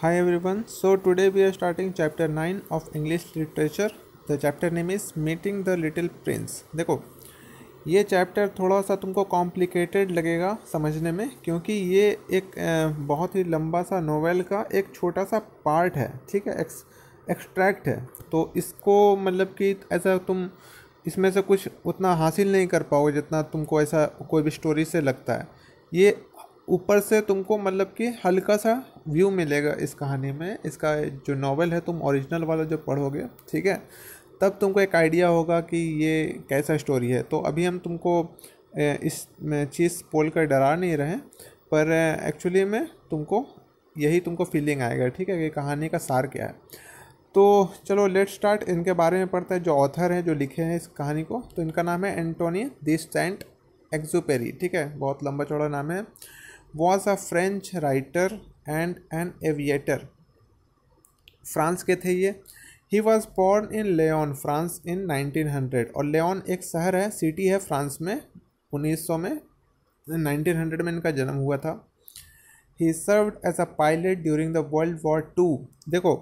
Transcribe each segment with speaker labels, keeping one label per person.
Speaker 1: Hi everyone, so today we are starting chapter 9 of English literature. The chapter name is Meeting the Little Prince. देखो ये chapter थोड़ा सा तुमको complicated लगेगा समझने में क्योंकि ये एक बहुत ही लंबा सा novel का एक छोटा सा पार्ट है ठीक है extract है तो इसको मतलब कि ऐसा तुम इसमें से कुछ उतना हासिल नहीं कर पाओगे जितना तुमको ऐसा कोई भी स्टोरी से लगता है ये ऊपर से तुमको मतलब कि हल्का सा व्यू मिलेगा इस कहानी में इसका जो नावल है तुम ओरिजिनल वाला जो पढ़ोगे ठीक है तब तुमको एक आइडिया होगा कि ये कैसा स्टोरी है तो अभी हम तुमको इस चीज़ बोल कर डरा नहीं रहे पर एक्चुअली में तुमको यही तुमको फीलिंग आएगा ठीक है कि कहानी का सार क्या है तो चलो लेट स्टार्ट इनके बारे में पढ़ते हैं जो ऑथर हैं जो लिखे हैं इस कहानी को तो इनका नाम है एंटोनी दिस सेंट एक्जुपेरी ठीक है बहुत लंबा चौड़ा नाम है was a French writer and an aviator France के थे ये ही was born in Lyon France in nineteen hundred और लेन एक शहर है सिटी है फ्रांस में उन्नीस सौ में हंड्रेड में इनका जन्म हुआ था he served as a pilot during the world war two देखो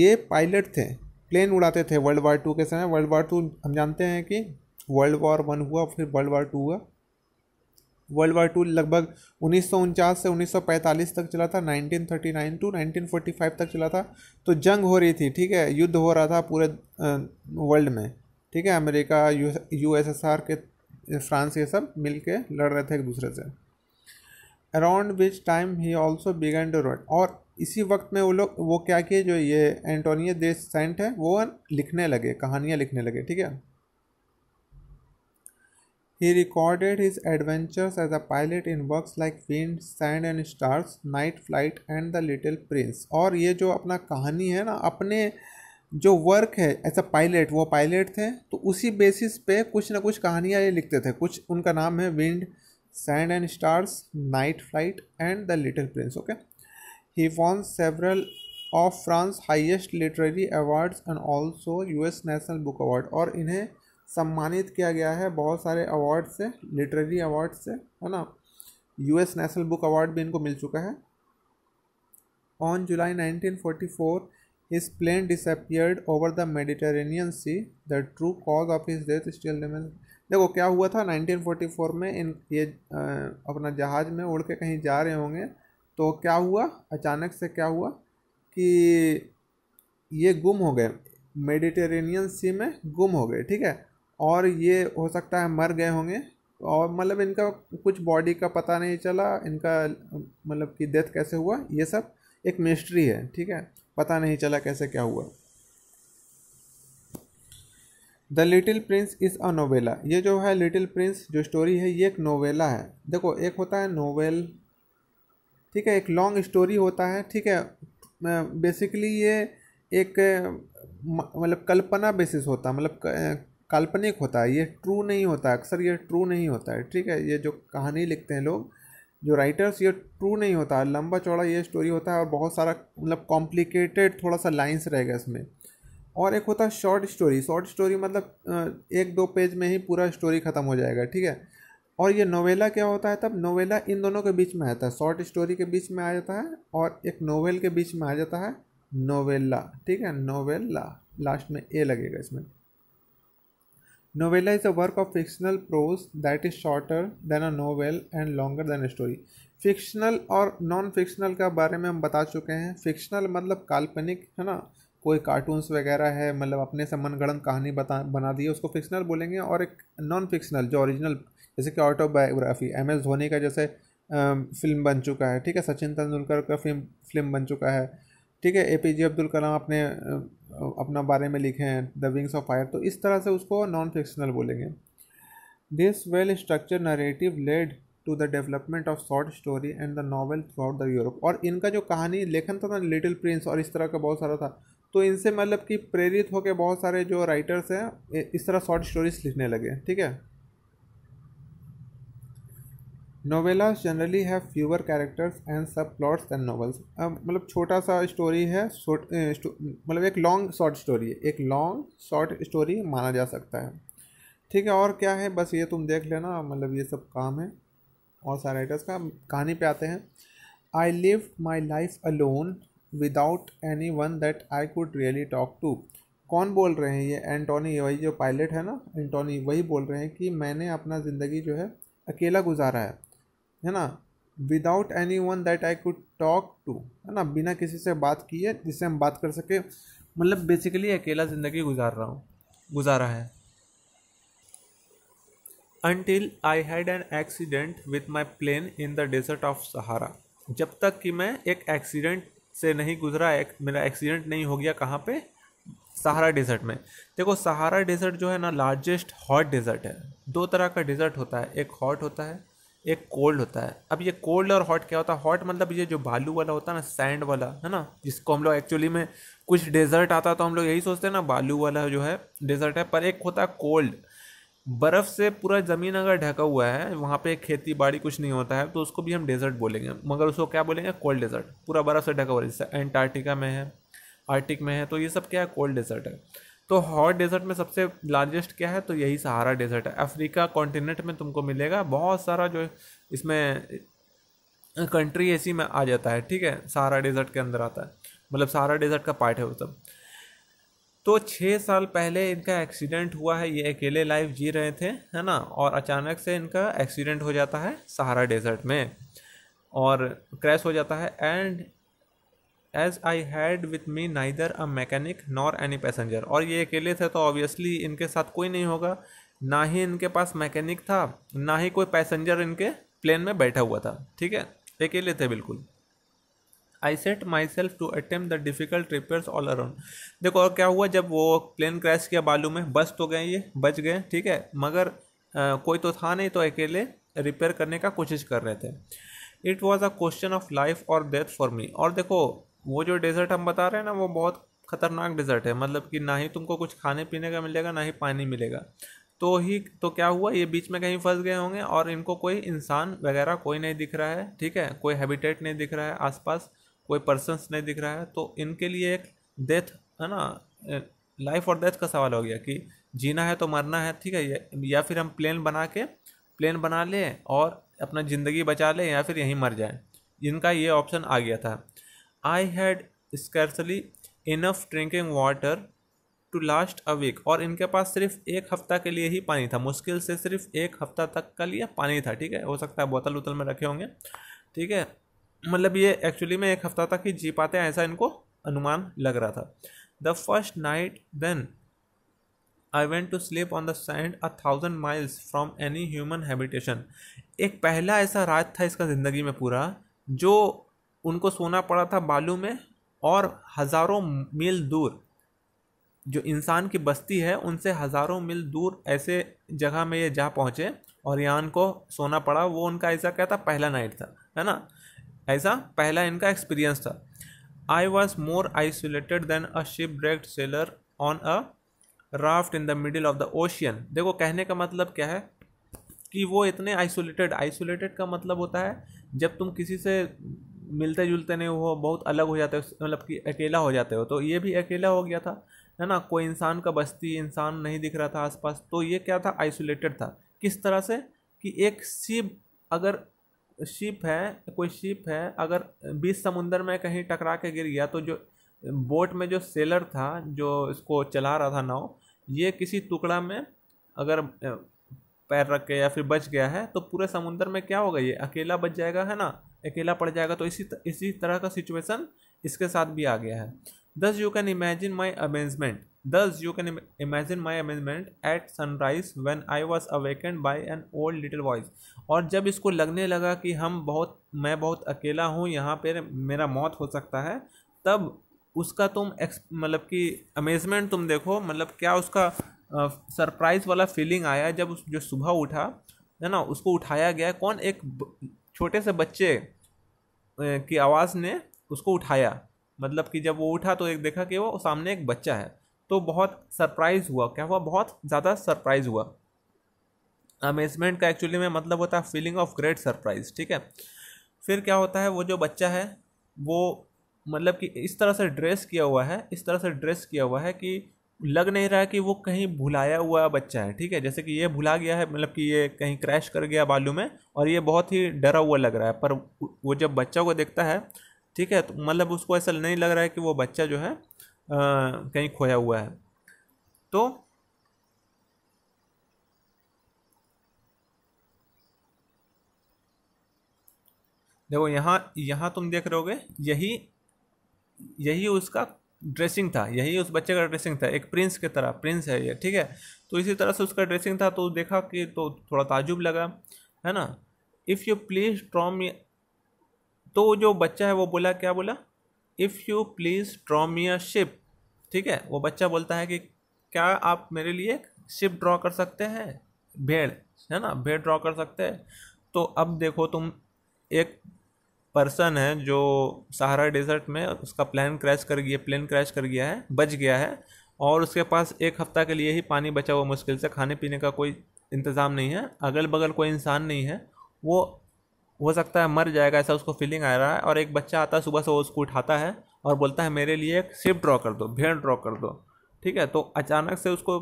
Speaker 1: ये पायलट थे प्लेन उड़ाते थे वर्ल्ड वार टू के समय वर्ल्ड वार टू हम जानते हैं कि वर्ल्ड वॉर वन हुआ फिर वर्ल्ड वार टू हुआ वर्ल्ड वार टू लगभग उन्नीस से 1945 तक चला था 1939 टू 1945 तक चला था तो जंग हो रही थी ठीक है युद्ध हो रहा था पूरे वर्ल्ड में ठीक है अमेरिका यू के फ्रांस ये सब मिल के लड़ रहे थे एक दूसरे से around which time he also began to wrote और इसी वक्त में वो लोग वो क्या किए जो ये एंटोनियो दे सेंट है वो लिखने लगे कहानियाँ लिखने लगे ठीक है He recorded his adventures as a pilot in works like Wind, Sand and Stars, Night Flight and The Little Prince. और ये जो अपना कहानी है ना अपने जो वर्क है एज अ पायलट वो पायलट थे तो उसी बेसिस पे कुछ ना कुछ कहानियाँ ये लिखते थे कुछ उनका नाम है wind sand and stars night flight and the little prince okay he won several of France highest literary awards and also U S national book award और इन्हें सम्मानित किया गया है बहुत सारे अवार्ड से लिटरेरी अवार्ड से है ना यूएस नेशनल बुक अवार्ड भी इनको मिल चुका है ऑन जुलाई 1944 फोर plane प्लेन over over the Sea. Sea the true cause of death death remains. देखो क्या हुआ था 1944 में इन ये आ, अपना जहाज़ में उड़ के कहीं जा रहे होंगे तो क्या हुआ अचानक से क्या हुआ कि ये गुम हो गए मेडिटेरेनियन सी में गुम हो गए ठीक है और ये हो सकता है मर गए होंगे और मतलब इनका कुछ बॉडी का पता नहीं चला इनका मतलब कि डेथ कैसे हुआ ये सब एक मिस्ट्री है ठीक है पता नहीं चला कैसे क्या हुआ the little prince is a novella ये जो है लिटिल प्रिंस जो स्टोरी है ये एक नोवेला है देखो एक होता है नोवेल ठीक है एक लॉन्ग स्टोरी होता है ठीक है बेसिकली ये एक मतलब कल्पना बेसिस होता है मतलब काल्पनिक होता है ये ट्रू नहीं होता अक्सर ये ट्रू नहीं होता है ठीक है ये जो कहानी लिखते हैं लोग जो राइटर्स ये ट्रू नहीं होता लंबा चौड़ा ये स्टोरी होता है और बहुत सारा मतलब कॉम्प्लिकेटेड थोड़ा सा लाइंस रहेगा इसमें और एक होता है शॉर्ट स्टोरी शॉर्ट स्टोरी मतलब एक दो पेज में ही पूरा स्टोरी ख़त्म हो जाएगा ठीक है और ये नोवेला क्या होता है तब नोवेला इन दोनों के बीच में आता है शॉर्ट स्टोरी के बीच में आ जाता है और एक नोवेल के बीच में आ जाता है नोवेला ठीक है नोवेला लास्ट में ए लगेगा इसमें Novella is a work of fictional prose that is shorter than a novel and longer than a story. Fictional और नॉन फिक्शनल का बारे में हम बता चुके हैं फिक्शनल मतलब काल्पनिक है ना कोई कार्टून्स वगैरह है मतलब अपने से मनगढ़ंत कहानी बता बना दी है उसको फिक्शनल बोलेंगे और एक नॉन फिक्शनल जो ओरिजिनल जैसे कि ऑटोबायोग्राफी एम एस धोनी का जैसे आ, फिल्म बन चुका है ठीक है सचिन तेंदुलकर का फिल्म फिल्म बन चुका है ठीक है ए पी जे अब्दुल कलाम अपने अपना बारे में लिखे हैं द विंग्स ऑफ फायर तो इस तरह से उसको नॉन फिक्शनल बोलेंगे this well structure narrative lead to the development of short story and the novel throughout the Europe और इनका जो कहानी लेखन था ना लिटिल प्रिंस और इस तरह का बहुत सारा था तो इनसे मतलब कि प्रेरित होकर बहुत सारे जो राइटर्स हैं इस तरह शॉर्ट स्टोरीज लिखने लगे ठीक है novellas generally have fewer characters and sub plots and novels मतलब छोटा सा स्टोरी है शॉर्ट uh, मतलब एक लॉन्ग शॉर्ट स्टोरी है एक लॉन्ग शॉर्ट स्टोरी माना जा सकता है ठीक है और क्या है बस ये तुम देख लेना मतलब ये सब काम है और सारे राइटर्स का कहानी पे आते हैं I live my life alone without anyone that I could really talk to कौन बोल रहे हैं ये एंटोनी वही जो पायलट है ना एंटोनी वही बोल रहे हैं कि मैंने अपना ज़िंदगी जो है अकेला गुजारा है है ना without anyone that I could talk to है ना बिना किसी से बात किए जिससे हम बात कर सके मतलब
Speaker 2: बेसिकली अकेला ज़िंदगी गुजार रहा हूँ गुजारा है until I had an accident with my plane in the desert of Sahara जब तक कि मैं एक एक्सीडेंट से नहीं गुजरा एक, मेरा एक्सीडेंट नहीं हो गया कहाँ पे सहारा डेजर्ट में देखो सहारा डेजर्ट जो है ना लार्जेस्ट हॉट डेजर्ट है दो तरह का डेजर्ट होता है एक हॉट होता है एक कोल्ड होता है अब ये कोल्ड और हॉट क्या होता है हॉट मतलब ये जो बालू वाला होता है ना सैंड वाला है ना जिसको हम लोग एक्चुअली में कुछ डेजर्ट आता है तो हम लोग यही सोचते हैं ना बालू वाला जो है डेजर्ट है पर एक होता है कोल्ड बर्फ़ से पूरा ज़मीन अगर ढका हुआ है वहाँ पे खेती बाड़ी कुछ नहीं होता है तो उसको भी हम डेजर्ट बोलेंगे मगर उसको क्या बोलेंगे कोल्ड डेजर्ट पूरा बर्फ़ से ढका हुआ है जैसे एंटार्क्टिका में है आर्टिक में है तो ये सब क्या है कोल्ड डेजर्ट है तो हॉट डेजर्ट में सबसे लार्जेस्ट क्या है तो यही सहारा डेजर्ट है अफ्रीका कॉन्टिनेंट में तुमको मिलेगा बहुत सारा जो इसमें कंट्री ऐसी में आ जाता है ठीक है सहारा डेजर्ट के अंदर आता है मतलब सहारा डेजर्ट का पार्ट है वो सब तो छः साल पहले इनका एक्सीडेंट हुआ है ये अकेले लाइफ जी रहे थे है ना और अचानक से इनका एक्सीडेंट हो जाता है सहारा डेजर्ट में और क्रैश हो जाता है and as I had with me neither a mechanic nor any passenger और ये अकेले थे तो ऑब्वियसली इनके साथ कोई नहीं होगा ना ही इनके पास मैकेनिक था ना ही कोई पैसेंजर इनके प्लेन में बैठा हुआ था ठीक है अकेले थे बिल्कुल I set myself to attempt the difficult repairs all around देखो और क्या हुआ जब वो प्लेन क्रैश किया बालू में बच तो गए ये बच गए ठीक है मगर आ, कोई तो था नहीं तो अकेले रिपेयर करने का कोशिश कर रहे थे it was a question of life और डेथ फॉर मी और देखो वो जो डेज़र्ट हम बता रहे हैं ना वो बहुत ख़तरनाक डेज़र्ट है मतलब कि ना ही तुमको कुछ खाने पीने का मिलेगा ना ही पानी मिलेगा तो ही तो क्या हुआ ये बीच में कहीं फंस गए होंगे और इनको कोई इंसान वगैरह कोई नहीं दिख रहा है ठीक है कोई हैबिटेट नहीं दिख रहा है आसपास कोई पर्सनस नहीं दिख रहा है तो इनके लिए एक डेथ है ना लाइफ और डेथ का सवाल हो गया कि जीना है तो मरना है ठीक है या फिर हम प्लेन बना के प्लेन बना लें और अपना ज़िंदगी बचा लें या फिर यहीं मर जाए इनका ये ऑप्शन आ गया था I had scarcely enough drinking water to last a week और इनके पास सिर्फ एक हफ्ता के लिए ही पानी था मुश्किल से सिर्फ एक हफ्ता तक का लिए पानी था ठीक है हो सकता है बोतल उतल में रखे होंगे ठीक है मतलब ये एक्चुअली में एक हफ्ता तक ही जी पाते हैं ऐसा इनको अनुमान लग रहा था the first night then I went to sleep on the sand a thousand miles from any human habitation एक पहला ऐसा रात था इसका ज़िंदगी में पूरा जो उनको सोना पड़ा था बालू में और हज़ारों मील दूर जो इंसान की बस्ती है उनसे हज़ारों मील दूर ऐसे जगह में ये जा पहुँचे और यान को सोना पड़ा वो उनका ऐसा क्या था पहला नाइट था है ना ऐसा पहला इनका एक्सपीरियंस था I was more isolated than a shipwrecked sailor on a raft in the middle of the ocean देखो कहने का मतलब क्या है कि वो इतने आइसोलेटेड आइसोलेटेड का मतलब होता है जब तुम किसी से मिलते जुलते नहीं हो बहुत अलग हो जाते हो मतलब कि अकेला हो जाते हो तो ये भी अकेला हो गया था है ना कोई इंसान का बस्ती इंसान नहीं दिख रहा था आसपास तो ये क्या था आइसोलेटेड था किस तरह से कि एक शिप अगर शिप है कोई शिप है अगर बीच समुंदर में कहीं टकरा के गिर गया तो जो बोट में जो सेलर था जो इसको चला रहा था नाव ये किसी टुकड़ा में अगर पैर रख के या फिर बच गया है तो पूरे समुंदर में क्या होगा ये अकेला बच जाएगा है ना अकेला पड़ जाएगा तो इसी इसी तरह का सिचुएशन इसके साथ भी आ गया है thus you can imagine my amazement thus you can imagine my amazement at sunrise when I was awakened by an old little voice और जब इसको लगने लगा कि हम बहुत मैं बहुत अकेला हूँ यहाँ पर मेरा मौत हो सकता है तब उसका तुम एक्स मतलब कि अमेजमेंट तुम देखो मतलब क्या उसका सरप्राइज़ वाला फीलिंग आया जब उस जो सुबह उठा है ना उसको उठाया गया कौन एक छोटे से बच्चे की आवाज़ ने उसको उठाया मतलब कि जब वो उठा तो एक देखा कि वो सामने एक बच्चा है तो बहुत सरप्राइज हुआ क्या हुआ बहुत ज़्यादा सरप्राइज हुआ अमेजमेंट का एक्चुअली में मतलब होता है फीलिंग ऑफ ग्रेट सरप्राइज ठीक है फिर क्या होता है वो जो बच्चा है वो मतलब कि इस तरह से ड्रेस किया हुआ है इस तरह से ड्रेस किया हुआ है कि लग नहीं रहा कि वो कहीं भुलाया हुआ बच्चा है ठीक है जैसे कि ये भुला गया है मतलब कि ये कहीं क्रैश कर गया बालू में और ये बहुत ही डरा हुआ लग रहा है पर वो जब बच्चा को देखता है ठीक है तो मतलब उसको ऐसा नहीं लग रहा है कि वो बच्चा जो है आ, कहीं खोया हुआ है तो देखो यहाँ यहाँ तुम देख रहे हो यही यही उसका ड्रेसिंग था यही उस बच्चे का ड्रेसिंग था एक प्रिंस की तरह प्रिंस है ये ठीक है तो इसी तरह से उसका ड्रेसिंग था तो देखा कि तो थोड़ा ताजुब लगा है ना if you please draw me तो जो बच्चा है वो बोला क्या बोला if you please draw me a ship ठीक है वो बच्चा बोलता है कि क्या आप मेरे लिए शिप ड्रॉ कर सकते हैं भेड़ है ना भेड़ ड्रॉ कर सकते हैं तो अब देखो तुम एक पर्सन है जो सहारा डेजर्ट में उसका प्लान क्रैश कर गया प्लेन क्रैश कर गया है बच गया है और उसके पास एक हफ्ता के लिए ही पानी बचा हुआ मुश्किल से खाने पीने का कोई इंतज़ाम नहीं है अगल बगल कोई इंसान नहीं है वो हो सकता है मर जाएगा ऐसा उसको फीलिंग आ रहा है और एक बच्चा आता है सुबह से वो उसको उठाता है और बोलता है मेरे लिए एक शिप ड्रॉ कर दो भेड़ ड्रॉ कर दो ठीक है तो अचानक से उसको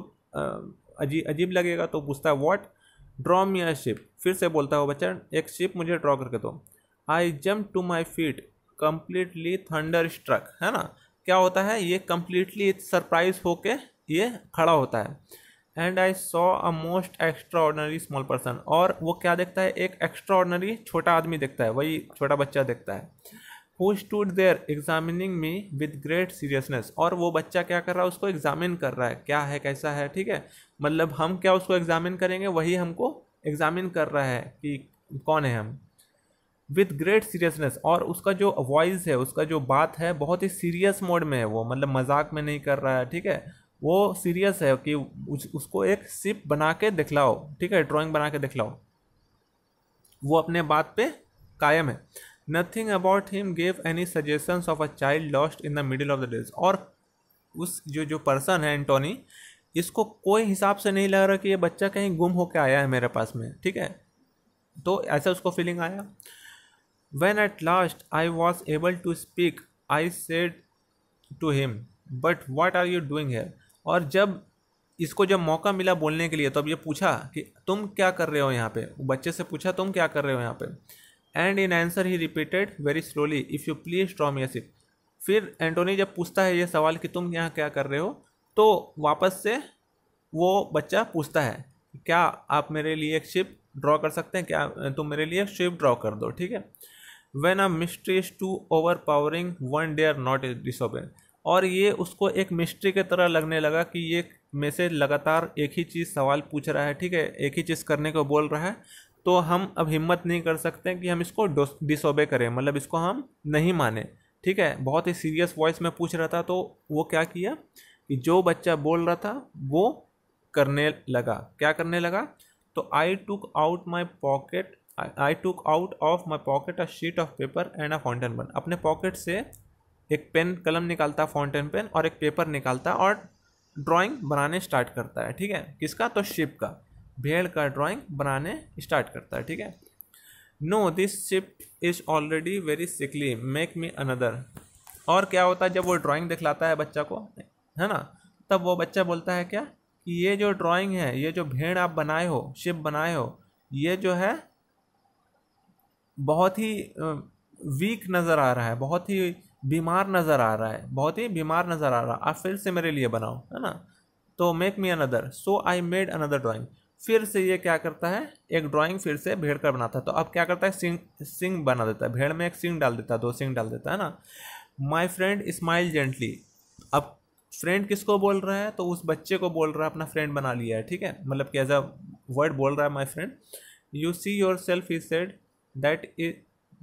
Speaker 2: अजीब अजीब लगेगा तो पूछता है what draw me a ship फिर से बोलता है वो बच्चा एक शिप मुझे ड्रॉ करके दो I jump to my feet completely thunderstruck है ना क्या होता है ये कम्प्लीटली सरप्राइज होके ये खड़ा होता है and I saw a most extraordinary small person और वो क्या देखता है एक एक्स्ट्रा ऑर्डनरी छोटा आदमी देखता है वही छोटा बच्चा देखता है who stood there examining me with great seriousness और वो बच्चा क्या कर रहा है उसको एग्जामिन कर रहा है क्या है कैसा है ठीक है मतलब हम क्या उसको एग्जामिन करेंगे वही हमको एग्जामिन कर रहा है कि कौन है हम विथ ग्रेट सीरियसनेस और उसका जो वॉइस है उसका जो बात है बहुत ही सीरियस मोड में है वो मतलब मजाक में नहीं कर रहा है ठीक है वो सीरियस है कि उस, उसको एक सिप बना के दिखलाओ ठीक है ड्राइंग बना के दिखलाओ वो अपने बात पे कायम है nothing about him gave any suggestions of a child lost in the middle of the days और उस जो जो पर्सन है एंटोनी इसको कोई हिसाब से नहीं लग रहा कि ये बच्चा कहीं गुम होकर आया है मेरे पास में ठीक है तो ऐसा उसको फीलिंग आया When at last I was able to speak, I said to him, but what are you doing है और जब इसको जब मौका मिला बोलने के लिए तो अब ये पूछा कि तुम क्या कर रहे हो यहाँ पे बच्चे से पूछा तुम क्या कर रहे हो यहाँ पे and in answer he repeated very slowly if you please draw me a फिर एंटोनी जब पूछता है ये सवाल कि तुम यहाँ क्या कर रहे हो तो वापस से वो बच्चा पूछता है क्या आप मेरे लिए एक शिप ड्रॉ कर सकते हैं क्या तुम मेरे लिए शिप ड्रॉ कर दो ठीक है when a is too overpowering one dare not disobey और ये उसको एक मिस्ट्री के तरह लगने लगा कि ये मैसेज लगातार एक ही चीज़ सवाल पूछ रहा है ठीक है एक ही चीज़ करने को बोल रहा है तो हम अब हिम्मत नहीं कर सकते कि हम इसको डिसोबे करें मतलब इसको हम नहीं माने ठीक है बहुत ही सीरियस वॉइस में पूछ रहा था तो वो क्या किया कि जो बच्चा बोल रहा था वो करने लगा क्या करने लगा तो I took out my pocket I took out of my pocket a sheet of paper and a fountain pen अपने पॉकेट से एक पेन कलम निकालता फाउंटेन पेन और एक पेपर निकालता और ड्राइंग बनाने स्टार्ट करता है ठीक है किसका तो शिप का भेड़ का ड्राइंग बनाने स्टार्ट करता है ठीक है no this ship is already very sickly make me another और क्या होता है जब वो ड्राइंग दिखलाता है बच्चा को है ना तब वो बच्चा बोलता है क्या कि ये जो ड्राइंग है ये जो भेड़ आप बनाए हो शिप बनाए हो ये जो है बहुत ही वीक नज़र आ रहा है बहुत ही बीमार नज़र आ रहा है बहुत ही बीमार नज़र आ रहा है आप फिर से मेरे लिए बनाओ है ना तो make me another so I made another drawing फिर से ये क्या करता है एक ड्राइंग फिर से भेड़ कर बनाता है तो अब क्या करता है सिंग सिंग बना देता है भेड़ में एक सिंग डाल देता है दो सिंग डाल देता है ना माई फ्रेंड स्माइल जेंटली अब फ्रेंड किसको बोल रहा है तो उस बच्चे को बोल रहा है अपना फ्रेंड बना लिया है ठीक है मतलब कि एज अ वर्ड बोल रहा है my friend you see yourself is said that is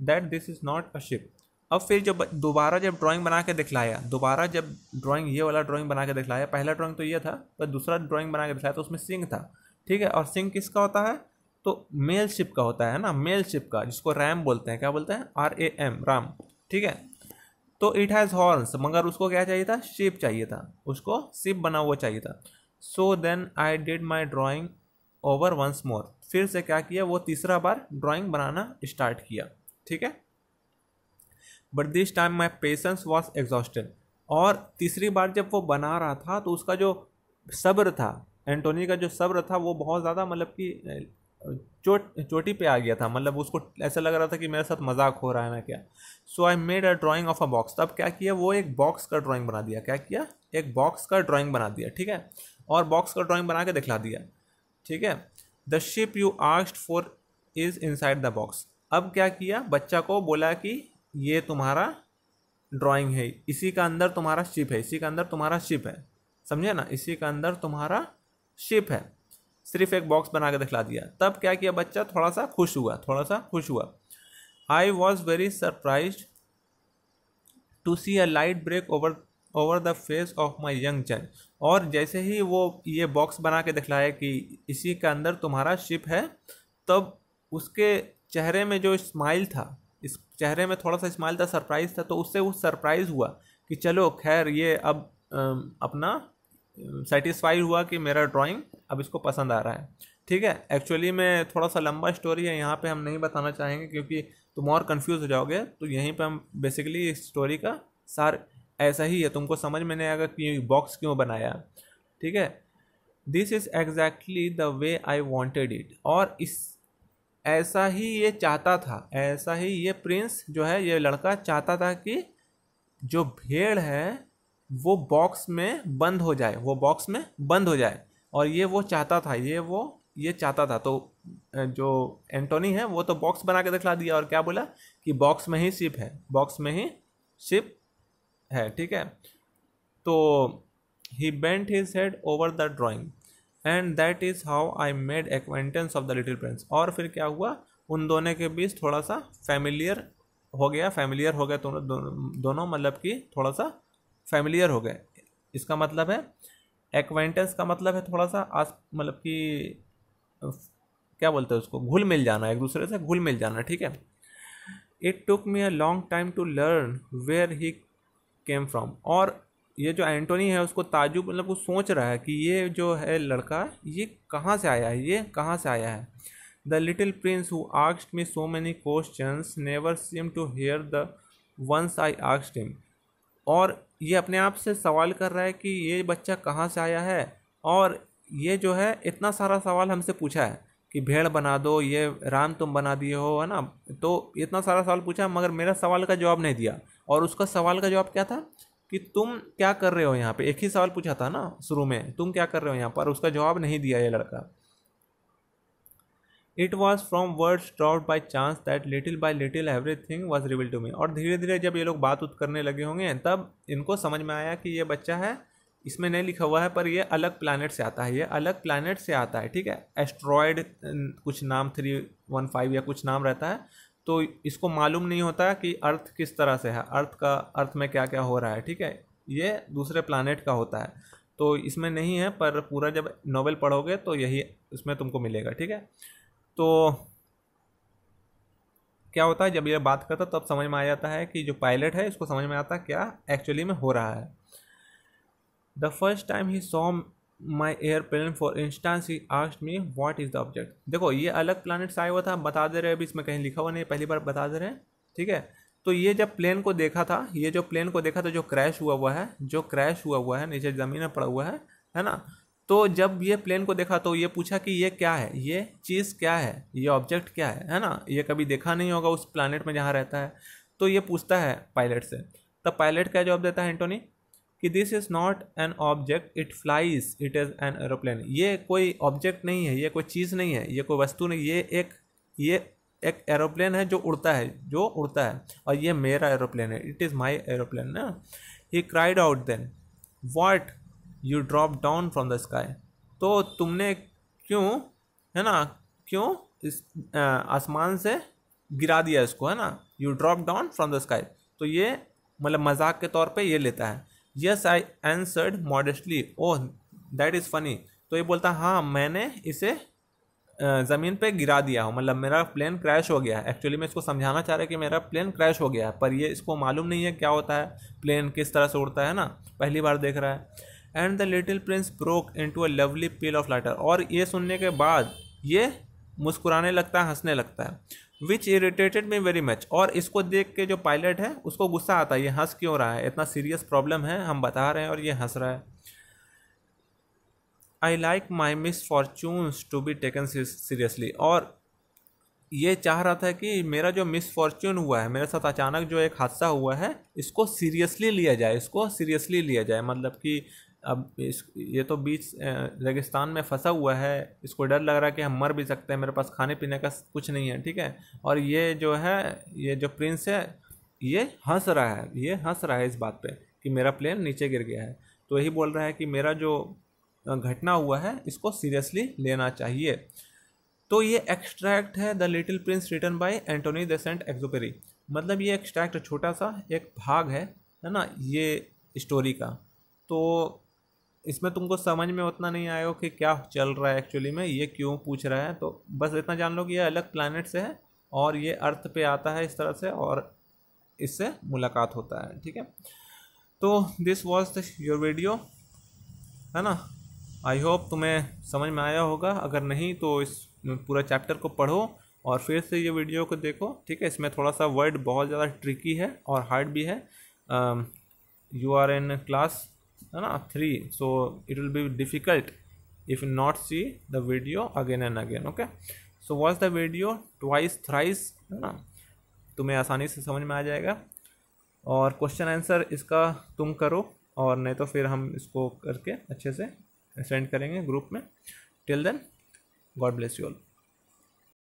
Speaker 2: that this is not a ship अब फिर जब दोबारा जब ड्राइंग बना के दिखलाया दोबारा जब ड्राइंग ये वाला ड्राइंग बना के दिखलाया पहला ड्राइंग तो ये था पर दूसरा ड्राइंग बना के दिखलाया तो उसमें सिंह था ठीक है और सिंह किसका होता है तो मेल शिप का होता है ना मेल शिप का जिसको रैम बोलते हैं क्या बोलते हैं आर ए एम राम ठीक है तो इट हैज़ हॉर्न्स मगर उसको क्या चाहिए था शिप चाहिए था उसको शिप बना हुआ चाहिए था so then I did my drawing over once more फिर से क्या किया वो तीसरा बार ड्राइंग बनाना स्टार्ट किया ठीक है but this time my patience was exhausted और तीसरी बार जब वो बना रहा था तो उसका जो सब्र था एंटोनी का जो सब्र था वो बहुत ज़्यादा मतलब कि चोट चोटी पे आ गया था मतलब उसको ऐसा लग रहा था कि मेरे साथ मजाक हो रहा है ना क्या so I made a drawing of a box तब क्या किया वो एक बॉक्स का ड्राइंग बना दिया क्या किया एक बॉक्स का ड्राइंग बना दिया ठीक है और बॉक्स का ड्राइंग बना के दिखला दिया ठीक है the ship you asked for is inside the box अब क्या किया बच्चा को बोला कि ये तुम्हारा ड्राइंग है इसी का अंदर तुम्हारा शिप है इसी का अंदर तुम्हारा शिप है समझे ना इसी का अंदर तुम्हारा शिप है सिर्फ एक बॉक्स बना के दिखला दिया तब क्या किया बच्चा थोड़ा सा खुश हुआ थोड़ा सा खुश हुआ I was very surprise to see a light break over over the face of my young child और जैसे ही वो ये बॉक्स बना के दिखलाए कि इसी के अंदर तुम्हारा शिप है तब उसके चेहरे में जो स्माइल था इस चेहरे में थोड़ा सा स्माइल था सरप्राइज़ था तो उससे वो सरप्राइज़ हुआ कि चलो खैर ये अब अपना सेटिस्फाई हुआ कि मेरा ड्राइंग अब इसको पसंद आ रहा है ठीक है एक्चुअली में थोड़ा सा लंबा स्टोरी है यहाँ पे हम नहीं बताना चाहेंगे क्योंकि तुम और कंफ्यूज हो जाओगे तो यहीं पे हम बेसिकली इस स्टोरी का सार ऐसा ही है तुमको समझ में नहीं आएगा कि बॉक्स क्यों बनाया ठीक है this is exactly the way I wanted it और इस ऐसा ही ये चाहता था ऐसा ही ये प्रिंस जो है ये लड़का चाहता था कि जो भेड़ है वो बॉक्स में बंद हो जाए वो बॉक्स में बंद हो जाए और ये वो चाहता था ये वो ये चाहता था तो जो एंटोनी है वो तो बॉक्स बना के दिखला दिया और क्या बोला कि बॉक्स में ही शिप है बॉक्स में ही शिप है ठीक है तो he bent his head over the drawing and that is how I made acquaintance of the little prince और फिर क्या हुआ उन दोनों के बीच थोड़ा सा फैमिलियर हो गया फैमिलियर हो गया तो दो, दोनों मतलब कि थोड़ा सा फैमिलियर हो गए इसका मतलब है एक्वेंटेंस का मतलब है थोड़ा सा आस मतलब कि क्या बोलते हैं उसको घुल मिल जाना एक दूसरे से घुल मिल जाना ठीक है it took me a long time to learn where he came from और ये जो एंटोनी है उसको ताजुब मतलब वो सोच रहा है कि ये जो है लड़का ये कहाँ से आया है ये कहाँ से आया है the little prince who asked me so many question never seem to hear the ones I asked him और ये अपने आप से सवाल कर रहा है कि ये बच्चा कहाँ से आया है और ये जो है इतना सारा सवाल हमसे पूछा है कि भेड़ बना दो ये राम तुम बना दिए हो है ना तो इतना सारा सवाल पूछा मगर मेरा सवाल का जवाब नहीं दिया और उसका सवाल का जवाब क्या था कि तुम क्या कर रहे हो यहाँ पे एक ही सवाल पूछा था ना शुरू में तुम क्या कर रहे हो यहाँ पर उसका जवाब नहीं दिया ये लड़का it was from words stop by chance that little by little everything was reveal to me और धीरे धीरे जब ये लोग बात उत करने लगे होंगे तब इनको समझ में आया कि ये बच्चा है इसमें नहीं लिखा हुआ है पर ये अलग प्लानट से आता है ये अलग प्लानट से आता है ठीक है एस्ट्रॉयड कुछ नाम थ्री वन फाइव या कुछ नाम रहता है तो इसको मालूम नहीं होता कि अर्थ किस तरह से है अर्थ का अर्थ में क्या क्या हो रहा है ठीक है ये दूसरे प्लानट का होता है तो इसमें नहीं है पर पूरा जब नॉवल पढ़ोगे तो यही इसमें तुमको मिलेगा ठीक है तो क्या होता है जब ये बात करता तब समझ में आ जाता है कि जो पायलट है इसको समझ में आता क्या एक्चुअली में हो रहा है the first time he saw my airplane for instance he asked me what is the object देखो ये अलग प्लानट से आया हुआ था बता दे रहे अभी इसमें कहीं लिखा हुआ नहीं पहली बार बता दे रहे हैं ठीक है तो ये जब प्लेन को देखा था ये जो प्लेन को देखा था जो क्रैश हुआ हुआ है जो क्रैश हुआ हुआ है नीचे ज़मीन में पड़ा हुआ है है ना तो जब ये प्लेन को देखा तो ये पूछा कि ये क्या है ये चीज़ क्या है ये ऑब्जेक्ट क्या है है ना ये कभी देखा नहीं होगा उस प्लानट में जहाँ रहता है तो ये पूछता है पायलट से तब पायलट क्या जवाब देता है एंटोनी कि this is not an object it flies it is an aeroplane ये कोई ऑब्जेक्ट नहीं है ये कोई चीज़ नहीं है ये कोई वस्तु नहीं ये एक ये एक एरोप्लेन है जो उड़ता है जो उड़ता है और ये मेरा एरोप्लेन है इट इज़ माई एरोप्लेन ना he cried out then what you drop down from the sky तो तुमने क्यों है ना क्यों इस आसमान से गिरा दिया इसको है ना you drop down from the sky तो ये मतलब मजाक के तौर पे ये लेता है yes I answered modestly oh that is funny तो ये बोलता हाँ मैंने इसे ज़मीन पे गिरा दिया हो मतलब मेरा प्लेन क्रैश हो गया है एक्चुअली मैं इसको समझाना चाह रहा कि मेरा प्लेन क्रैश हो गया है पर ये इसको मालूम नहीं है क्या होता है प्लेन किस तरह से उड़ता है ना पहली बार देख रहा है and the little prince broke into a lovely peal of laughter और ये सुनने के बाद ये मुस्कुराने लगता है हंसने लगता है which irritated me very much और इसको देख के जो पायलट है उसको गुस्सा आता है ये हंस क्यों रहा है इतना सीरियस प्रॉब्लम है हम बता रहे हैं और ये हंस रहा है I like my misfortunes to be taken seriously और ये चाह रहा था कि मेरा जो मिस फॉर्चून हुआ है मेरे साथ अचानक जो एक हादसा हुआ है इसको सीरियसली लिया जाए इसको सीरियसली लिया जाए मतलब कि अब इस ये तो बीच रेगिस्तान में फंसा हुआ है इसको डर लग रहा है कि हम मर भी सकते हैं मेरे पास खाने पीने का कुछ नहीं है ठीक है और ये जो है ये जो प्रिंस है ये हंस रहा है ये हंस रहा है इस बात पे कि मेरा प्लेन नीचे गिर गया है तो यही बोल रहा है कि मेरा जो घटना हुआ है इसको सीरियसली लेना चाहिए तो ये एक्सट्रैक्ट है the little prince return by Antoine de Saint मतलब ये एक्सट्रैक्ट छोटा सा एक भाग है है ना ये स्टोरी का तो इसमें तुमको समझ में उतना नहीं आएगा कि क्या चल रहा है एक्चुअली में ये क्यों पूछ रहा है तो बस इतना जान लो कि ये अलग प्लानट से है और ये अर्थ पे आता है इस तरह से और इससे मुलाकात होता है ठीक है तो this was the your video है ना आई होप तुम्हें समझ में आया होगा अगर नहीं तो इस पूरा चैप्टर को पढ़ो और फिर से ये वीडियो को देखो ठीक है इसमें थोड़ा सा वर्ड बहुत ज़्यादा ट्रिकी है और हार्ड भी है यू आर इन क्लास है ना three so it will be difficult if not see the video again and again okay so watch the video twice thrice है ना तुम्हें आसानी से समझ में आ जाएगा और क्वेश्चन आंसर इसका तुम करो और नहीं तो फिर हम इसको करके अच्छे से सेंड करेंगे ग्रुप में till then God bless you all